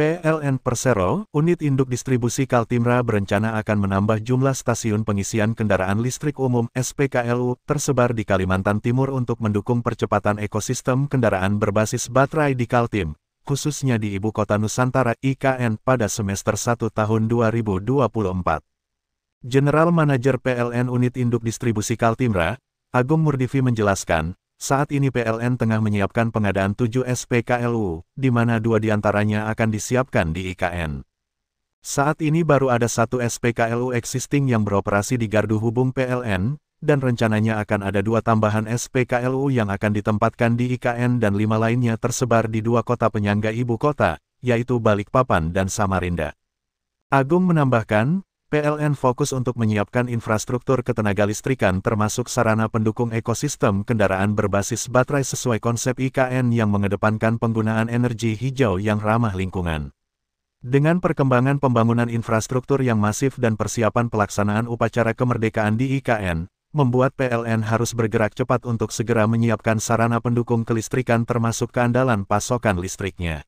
PLN Persero, unit induk distribusi Kaltimra berencana akan menambah jumlah stasiun pengisian kendaraan listrik umum SPKLU tersebar di Kalimantan Timur untuk mendukung percepatan ekosistem kendaraan berbasis baterai di Kaltim, khususnya di Ibu Kota Nusantara IKN pada semester 1 tahun 2024. General Manager PLN Unit Induk Distribusi Kaltimra, Agung Murdivi menjelaskan, saat ini PLN tengah menyiapkan pengadaan 7 SPKLU, di mana dua diantaranya akan disiapkan di IKN. Saat ini baru ada satu SPKLU existing yang beroperasi di gardu hubung PLN, dan rencananya akan ada dua tambahan SPKLU yang akan ditempatkan di IKN dan lima lainnya tersebar di dua kota penyangga ibu kota, yaitu Balikpapan dan Samarinda. Agung menambahkan, PLN fokus untuk menyiapkan infrastruktur ketenaga listrikan termasuk sarana pendukung ekosistem kendaraan berbasis baterai sesuai konsep IKN yang mengedepankan penggunaan energi hijau yang ramah lingkungan. Dengan perkembangan pembangunan infrastruktur yang masif dan persiapan pelaksanaan upacara kemerdekaan di IKN, membuat PLN harus bergerak cepat untuk segera menyiapkan sarana pendukung kelistrikan termasuk keandalan pasokan listriknya.